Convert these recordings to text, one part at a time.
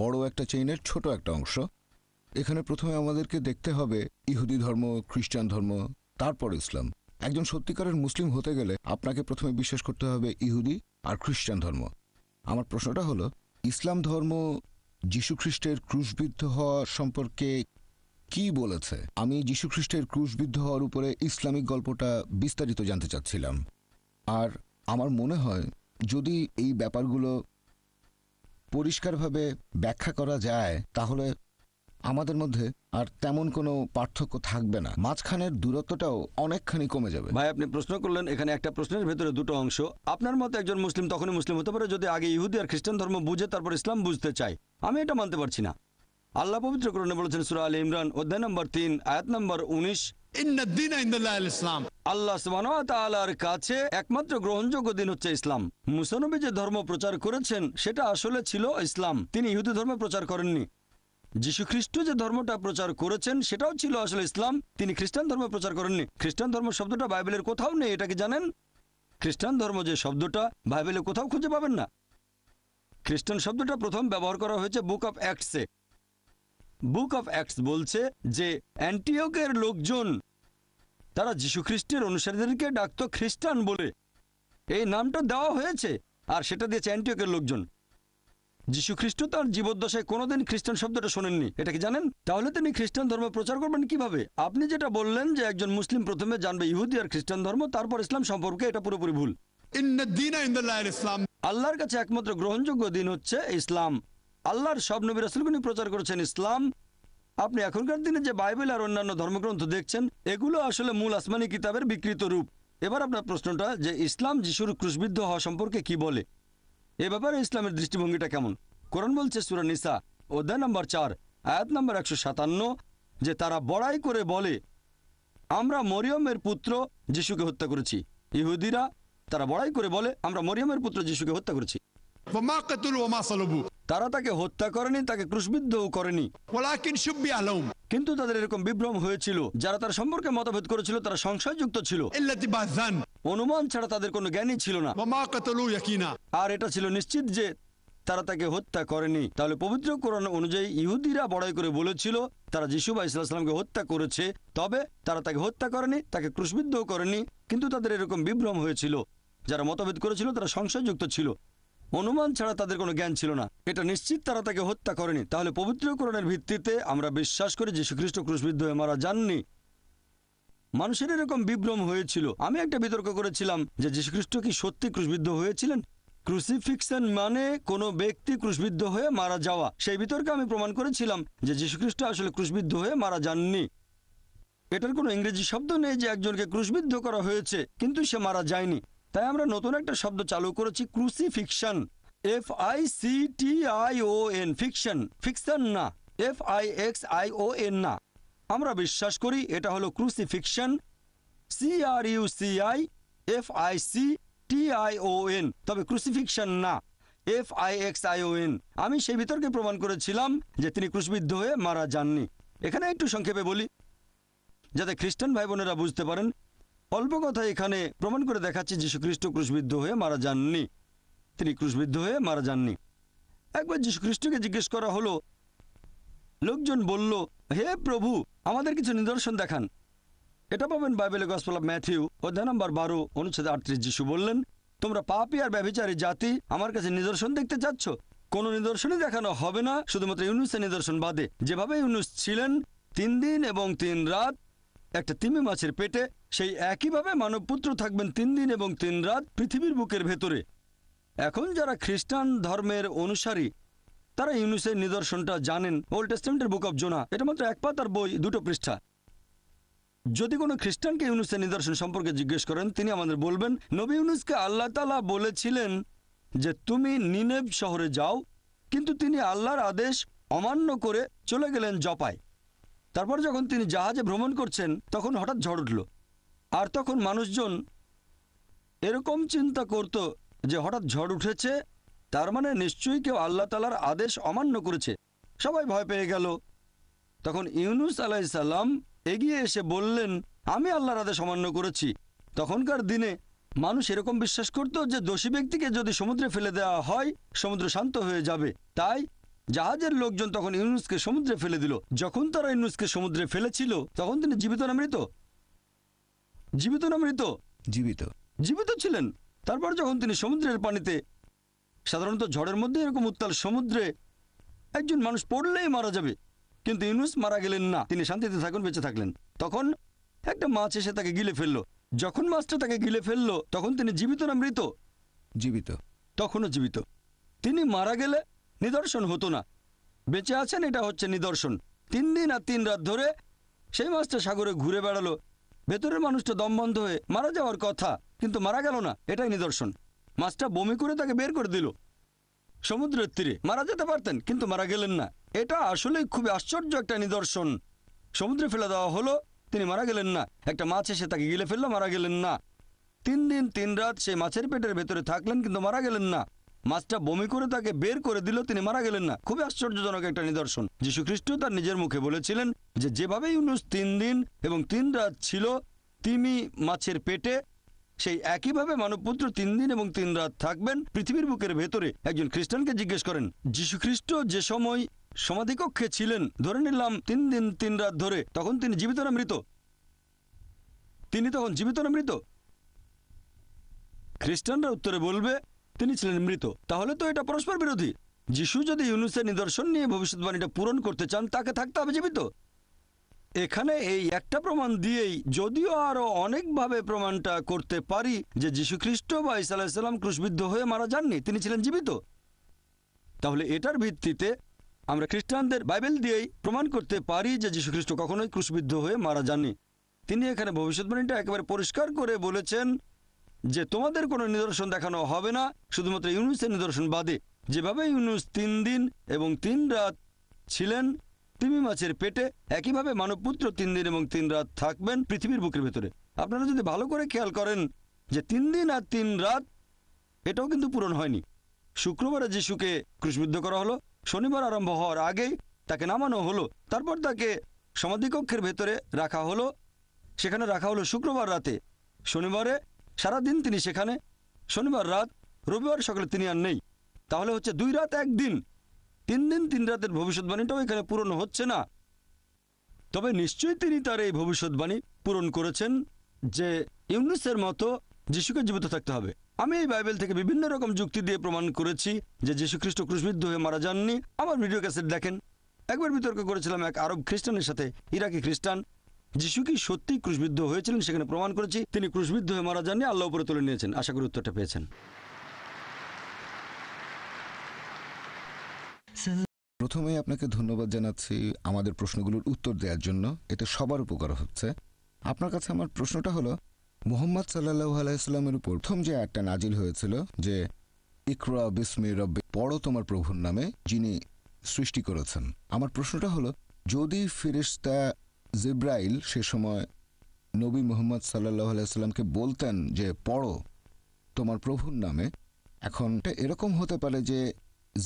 বড় একটা চেইনের ছোট একটা অংশ এখানে প্রথমে আমাদেরকে দেখতে হবে ইহুদি ধর্ম খ্রিস্টান ধর্ম তারপর ইসলাম একজন সত্যিকারের মুসলিম হতে গেলে আপনাকে প্রথমে বিশ্বাস করতে হবে ইহুদি আর খ্রিস্টান ধর্ম আমার প্রশ্নটা হলো ইসলাম ধর্ম যীশুখ্রিস্টের ক্রুশবিদ্ধ হওয়া সম্পর্কে কি বলেছে আমি যীশুখ্রিস্টের ক্রুশবিদ্ধ হওয়ার উপরে ইসলামিক গল্পটা বিস্তারিত জানতে চাচ্ছিলাম আর আমার মনে হয় যদি এই ব্যাপারগুলো পরিষ্কারভাবে ব্যাখ্যা করা যায় তাহলে আমাদের মধ্যে আর তেমন কোনো পার্থক্য থাকবে না মাঝখানের দূরত্বটাও অনেকখানি কমে যাবে ভাই আপনি প্রশ্ন করলেন এখানে একটা প্রশ্নের ভেতরে দুটো অংশ আপনার মতো একজন মুসলিম তখনই মুসলিম হতে পারে যদি আগে ইহুদি আর খ্রিস্টান ধর্ম বুঝে তারপর ইসলাম বুঝতে চায় আমি এটা মানতে পারছি না আল্লাহ পবিত্র কোরআনে বলেছেন সুরা আলে ইমরান অধ্যায় নম্বর তিন আয়াত নম্বর উনিশ আল্লাহ কাছে একমাত্র গ্রহণযোগ্য দিন হচ্ছে ইসলাম যে ধর্ম প্রচার করেছেন সেটা আসলে ছিল ইসলাম তিনি প্রচার করেননি খ্রিস্ট যে ধর্মটা প্রচার করেছেন সেটাও ছিল আসলে ইসলাম তিনি খ্রিস্টান ধর্ম প্রচার করেননি খ্রিস্টান ধর্ম শব্দটা বাইবেলের কোথাও নেই এটা কি জানেন খ্রিস্টান ধর্ম যে শব্দটা বাইবেলে কোথাও খুঁজে পাবেন না খ্রিস্টান শব্দটা প্রথম ব্যবহার করা হয়েছে বুক অফ অ্যাক্টসে বুক অফ অ্যাক্টস বলছে যে অ্যান্টিওকের লোকজন তারা খ্রিস্টের অনুসারীদেরকে ডাকত খ্রিস্টান বলে এই নামটা দেওয়া হয়েছে আর সেটা দিয়েছে অ্যান্টিওকের লোকজন খ্রিস্ট তার জীবদ্দশায় কোনোদিন খ্রিস্টান শব্দটা শোনেননি এটা কি জানেন তাহলে তিনি খ্রিস্টান ধর্ম প্রচার করবেন কিভাবে আপনি যেটা বললেন যে একজন মুসলিম প্রথমে জানবে ইহুদি আর খ্রিস্টান ধর্ম তারপর ইসলাম সম্পর্কে এটা পুরোপুরি ভুল ইসলাম আল্লাহর কাছে একমাত্র গ্রহণযোগ্য দিন হচ্ছে ইসলাম আল্লাহর সব নবী রাসুলগুনি প্রচার করেছেন ইসলাম আপনি এখনকার দিনে যে বাইবেল আর অন্যান্য ধর্মগ্রন্থ দেখছেন এগুলো আসলে মূল আসমানি কিতাবের বিকৃত রূপ এবার আপনার প্রশ্নটা যে ইসলাম যিশুর ক্রুশবিদ্ধ হওয়া সম্পর্কে কি বলে এ ব্যাপারে ইসলামের দৃষ্টিভঙ্গিটা কেমন কোরআন বলছে সুরানিসা অধ্যায় নম্বর চার আয়াত নম্বর একশো সাতান্ন যে তারা বড়াই করে বলে আমরা মরিয়মের পুত্র যিশুকে হত্যা করেছি ইহুদিরা তারা বড়াই করে বলে আমরা মরিয়মের পুত্র যিশুকে হত্যা করেছি তারা তাকে হত্যা করেনি তাকে ক্রুশবিদ্ধও করেনি কিন্তু তাদের এরকম বিভ্রম হয়েছিল যারা তার সম্পর্কে মতভেদ করেছিল তারা সংশয়যুক্ত ছিল অনুমান ছাড়া তাদের কোনো জ্ঞানী ছিল না আর এটা ছিল নিশ্চিত যে তারা তাকে হত্যা করেনি তাহলে পবিত্র কোরআন অনুযায়ী ইহুদিরা বড়াই করে বলেছিল তারা যিশু বা ইসলামকে হত্যা করেছে তবে তারা তাকে হত্যা করেনি তাকে ক্রুশবিদ্ধও করেনি কিন্তু তাদের এরকম বিভ্রম হয়েছিল যারা মতভেদ করেছিল তারা সংশয়যুক্ত ছিল অনুমান ছাড়া তাদের কোনো জ্ঞান ছিল না এটা নিশ্চিত তারা তাকে হত্যা করেনি তাহলে পবিত্রকরণের ভিত্তিতে আমরা বিশ্বাস করি যে শ্রীখ্রিস্ট ক্রুশবিদ্ধ হয়ে মারা যাননি মানুষের এরকম বিভ্রম হয়েছিল আমি একটা বিতর্ক করেছিলাম যে যীশুখ্রিস্ট কি সত্যি ক্রুশবিদ্ধ হয়েছিলেন ক্রুসিফিক্সন মানে কোনো ব্যক্তি ক্রুশবিদ্ধ হয়ে মারা যাওয়া সেই বিতর্কে আমি প্রমাণ করেছিলাম যে যীশুখ্রিস্ট আসলে ক্রুশবিদ্ধ হয়ে মারা যাননি এটার কোনো ইংরেজি শব্দ নেই যে একজনকে ক্রুশবিদ্ধ করা হয়েছে কিন্তু সে মারা যায়নি তাই আমরা নতুন একটা শব্দ চালু করেছি crucifixion F I C T I O N fiction fiction না F I X I O N না আমরা বিশ্বাস করি এটা হলো fiction C R U C I F I C T I O N তবে ক্রুসি ফিকশন না F I X I O N আমি সেই বিতর্কে প্রমাণ করেছিলাম যে তিনি ক্রুশবিদ্ধ হয়ে মারা যাননি এখানে একটু সংক্ষেপে বলি যাতে খ্রিস্টান ভাই বোনেরা বুঝতে পারেন অল্প কথা এখানে প্রমাণ করে দেখাচ্ছে যীশুখ্রিস্ট ক্রুশবিদ্ধ হয়ে মারা যাননি তিনি ক্রুশবিদ্ধ হয়ে মারা যাননি একবার যীশুখ্রিস্টকে জিজ্ঞেস করা হলো লোকজন বলল হে প্রভু আমাদের কিছু নিদর্শন দেখান এটা পাবেন বাইবেল গসপাল ম্যাথিউ অধ্যায় নম্বর বারো অনুচ্ছেদ আটত্রিশ যিশু বললেন তোমরা পাপি আর ব্যবচারী জাতি আমার কাছে নিদর্শন দেখতে চাচ্ছ কোন নিদর্শনই দেখানো হবে না শুধুমাত্র ইউনুসের নিদর্শন বাদে যেভাবে ইউনুস ছিলেন তিন দিন এবং তিন রাত একটা তিমি মাছের পেটে সেই একইভাবে মানবপুত্র থাকবেন তিন দিন এবং তিন রাত পৃথিবীর বুকের ভেতরে এখন যারা খ্রিস্টান ধর্মের অনুসারী তারা ইউনুসের নিদর্শনটা জানেন ওল্ড টেস্টমেন্টের বুক অব জোনা এটা মাত্র এক পাতার বই দুটো পৃষ্ঠা যদি কোনো খ্রিস্টানকে ইউনুসের নিদর্শন সম্পর্কে জিজ্ঞেস করেন তিনি আমাদের বলবেন নবী ইউনুসকে আল্লাহ তালা বলেছিলেন যে তুমি নিনেব শহরে যাও কিন্তু তিনি আল্লাহর আদেশ অমান্য করে চলে গেলেন জপায় তারপর যখন তিনি জাহাজে ভ্রমণ করছেন তখন হঠাৎ ঝড় উঠল আর তখন মানুষজন এরকম চিন্তা করত যে হঠাৎ ঝড় উঠেছে তার মানে নিশ্চয়ই কেউ আল্লাহ তালার আদেশ অমান্য করেছে সবাই ভয় পেয়ে গেল তখন ইউনুস আলাইসাল্লাম এগিয়ে এসে বললেন আমি আল্লাহর আদেশ অমান্য করেছি তখনকার দিনে মানুষ এরকম বিশ্বাস করত যে দোষী ব্যক্তিকে যদি সমুদ্রে ফেলে দেওয়া হয় সমুদ্র শান্ত হয়ে যাবে তাই জাহাজের লোকজন তখন ইউনুসকে সমুদ্রে ফেলে দিল যখন তারা ইউনুসকে সমুদ্রে ফেলেছিল তখন তিনি জীবিত না মৃত জীবিত না মৃত জীবিত জীবিত ছিলেন তারপর যখন তিনি সমুদ্রের পানিতে সাধারণত ঝড়ের মধ্যে এরকম উত্তাল সমুদ্রে একজন মানুষ পড়লেই মারা যাবে কিন্তু ইউনুস মারা গেলেন না তিনি শান্তিতে থাকুন বেঁচে থাকলেন তখন একটা মাছ এসে তাকে গিলে ফেললো যখন মাছটা তাকে গিলে ফেললো তখন তিনি জীবিত না মৃত জীবিত তখনও জীবিত তিনি মারা গেলে নিদর্শন হতো না বেঁচে আছেন এটা হচ্ছে নিদর্শন তিন দিন আর তিন রাত ধরে সেই মাছটা সাগরে ঘুরে বেড়ালো ভেতরের মানুষটা দমবন্ধ হয়ে মারা যাওয়ার কথা কিন্তু মারা গেল না এটাই নিদর্শন মাছটা বমি করে তাকে বের করে দিল সমুদ্রের তীরে মারা যেতে পারতেন কিন্তু মারা গেলেন না এটা আসলেই খুবই আশ্চর্য একটা নিদর্শন সমুদ্রে ফেলে দেওয়া হলো তিনি মারা গেলেন না একটা মাছ এসে তাকে গিলে ফেললো মারা গেলেন না তিন দিন তিন রাত সেই মাছের পেটের ভেতরে থাকলেন কিন্তু মারা গেলেন না মাছটা বমি করে তাকে বের করে দিল তিনি মারা গেলেন না খুবই আশ্চর্যজনক একটা নিদর্শন যীশু খ্রিস্ট তার নিজের মুখে বলেছিলেন যে যেভাবে ইউনুস তিন দিন এবং তিন রাত ছিল তিমি মাছের পেটে সেই একইভাবে মানবপুত্র তিন দিন এবং তিন রাত থাকবেন পৃথিবীর বুকের ভেতরে একজন খ্রিস্টানকে জিজ্ঞেস করেন খ্রিস্ট যে সময় সমাধিকক্ষে ছিলেন ধরে নিলাম তিন দিন তিন রাত ধরে তখন তিনি জীবিত না মৃত তিনি তখন জীবিত না মৃত খ্রিস্টানরা উত্তরে বলবে তিনি ছিলেন মৃত তাহলে তো এটা পরস্পর বিরোধী যিশু যদি ইউনুসের নিদর্শন নিয়ে ভবিষ্যৎবাণীটা পূরণ করতে চান তাকে থাকতে হবে জীবিত এখানে এই একটা প্রমাণ দিয়েই যদিও আরও অনেকভাবে প্রমাণটা করতে পারি যে যীশুখ্রিস্ট বা ইসাল্লাম ক্রুশবিদ্ধ হয়ে মারা যাননি তিনি ছিলেন জীবিত তাহলে এটার ভিত্তিতে আমরা খ্রিস্টানদের বাইবেল দিয়েই প্রমাণ করতে পারি যে যীশুখ্রিস্ট কখনোই ক্রুশবিদ্ধ হয়ে মারা যাননি তিনি এখানে ভবিষ্যৎবাণীটা একেবারে পরিষ্কার করে বলেছেন যে তোমাদের কোনো নিদর্শন দেখানো হবে না শুধুমাত্র ইউনুসের নিদর্শন বাদে যেভাবে ইউনুস তিন দিন এবং তিন রাত ছিলেন তিমি মাছের পেটে একইভাবে মানবপুত্র তিন দিন এবং তিন রাত থাকবেন পৃথিবীর বুকের ভেতরে আপনারা যদি ভালো করে খেয়াল করেন যে তিন দিন আর তিন রাত এটাও কিন্তু পূরণ হয়নি শুক্রবারে যিশুকে ক্রুশবিদ্ধ করা হলো শনিবার আরম্ভ হওয়ার আগেই তাকে নামানো হলো তারপর তাকে সমাধিকক্ষের ভেতরে রাখা হলো সেখানে রাখা হলো শুক্রবার রাতে শনিবারে সারাদিন তিনি সেখানে শনিবার রাত রবিবার সকালে তিনি আর নেই তাহলে হচ্ছে দুই রাত একদিন তিন দিন তিন রাতের ভবিষ্যৎবাণীটাও এখানে পূরণ হচ্ছে না তবে নিশ্চয়ই তিনি তার এই ভবিষ্যৎবাণী পূরণ করেছেন যে ইউনুসের মতো যিশুকে জীবিত থাকতে হবে আমি এই বাইবেল থেকে বিভিন্ন রকম যুক্তি দিয়ে প্রমাণ করেছি যে যীশুখ্রিস্ট ক্রুশবিদ্ধ হয়ে মারা যাননি আমার ভিডিও ক্যাসেট দেখেন একবার বিতর্ক করেছিলাম এক আরব খ্রিস্টানের সাথে ইরাকি খ্রিস্টান যিশু কি সত্যি ক্রুশবিদ্ধ হয়েছিলেন সেখানে প্রমাণ করেছি তিনি ক্রুশবিদ্ধ হয়ে মারা যাননি আল্লাহ উপরে তুলে নিয়েছেন আশা করি উত্তরটা পেয়েছেন প্রথমে আপনাকে ধন্যবাদ জানাচ্ছি আমাদের প্রশ্নগুলোর উত্তর দেওয়ার জন্য এতে সবার উপকার হচ্ছে আপনার কাছে আমার প্রশ্নটা হলো মোহাম্মদ সাল্লাহ আলাইস্লামের উপর প্রথম যে একটা নাজিল হয়েছিল যে ইকরা বিসমি রব্বে পড়ো তোমার প্রভুর নামে যিনি সৃষ্টি করেছেন আমার প্রশ্নটা হলো যদি ফিরিস্তা জিব্রাইল সে সময় নবী মোহাম্মদ সাল্লাহ আলাইসাল্লামকে বলতেন যে পড়ো তোমার প্রভুর নামে এখন এরকম হতে পারে যে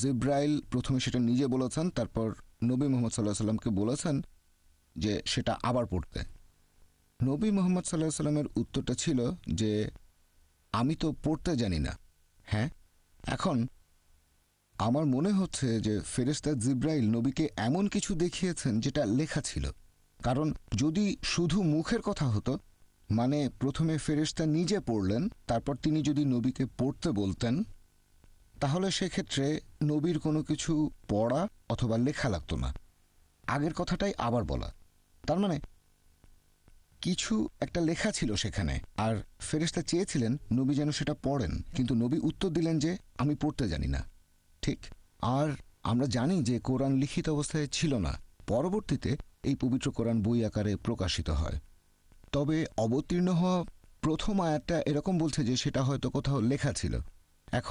জিব্রাইল প্রথমে সেটা নিজে বলেছেন তারপর নবী মোহাম্মদ সাল্লাহ সাল্লামকে বলেছেন যে সেটা আবার পড়তে নবী মোহাম্মদ সাল্লাহ সাল্লামের উত্তরটা ছিল যে আমি তো পড়তে জানি না হ্যাঁ এখন আমার মনে হচ্ছে যে ফেরেস্তা জিব্রাইল নবীকে এমন কিছু দেখিয়েছেন যেটা লেখা ছিল কারণ যদি শুধু মুখের কথা হতো মানে প্রথমে ফেরেশতা নিজে পড়লেন তারপর তিনি যদি নবীকে পড়তে বলতেন তাহলে সেক্ষেত্রে নবীর কোনো কিছু পড়া অথবা লেখা লাগতো না আগের কথাটাই আবার বলা তার মানে কিছু একটা লেখা ছিল সেখানে আর ফেরেস্তা চেয়েছিলেন নবী যেন সেটা পড়েন কিন্তু নবী উত্তর দিলেন যে আমি পড়তে জানি না ঠিক আর আমরা জানি যে কোরআন লিখিত অবস্থায় ছিল না পরবর্তীতে এই পবিত্র কোরআন বই আকারে প্রকাশিত হয় তবে অবতীর্ণ হওয়া প্রথম আয়াতটা এরকম বলছে যে সেটা হয়তো কোথাও লেখা ছিল এখন